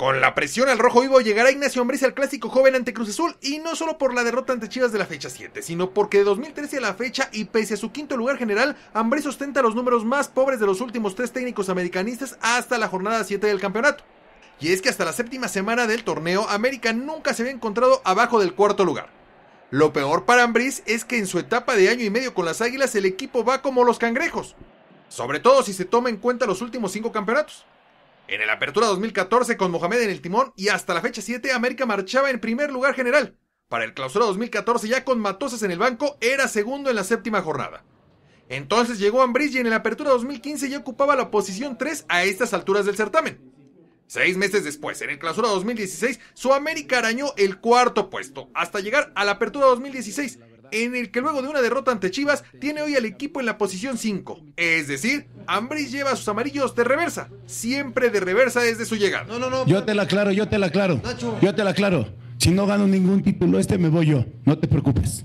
Con la presión al rojo vivo llegará Ignacio Ambriz al clásico joven ante Cruz Azul y no solo por la derrota ante Chivas de la fecha 7, sino porque de 2013 a la fecha y pese a su quinto lugar general, Ambriz ostenta los números más pobres de los últimos tres técnicos americanistas hasta la jornada 7 del campeonato. Y es que hasta la séptima semana del torneo, América nunca se había encontrado abajo del cuarto lugar. Lo peor para Ambriz es que en su etapa de año y medio con las Águilas el equipo va como los cangrejos, sobre todo si se toma en cuenta los últimos cinco campeonatos. En el Apertura 2014 con Mohamed en el timón y hasta la fecha 7 América marchaba en primer lugar general. Para el Clausura 2014 ya con Matosas en el banco era segundo en la séptima jornada. Entonces llegó Ambridge y en el Apertura 2015 ya ocupaba la posición 3 a estas alturas del certamen. Seis meses después, en el Clausura 2016, su América arañó el cuarto puesto hasta llegar a la Apertura 2016 en el que luego de una derrota ante Chivas tiene hoy al equipo en la posición 5. Es decir, Ambriz lleva a sus amarillos de reversa, siempre de reversa desde su llegada. No, no, no. Yo te la aclaro, yo te la aclaro. Yo te la aclaro. Si no gano ningún título este, me voy yo. No te preocupes.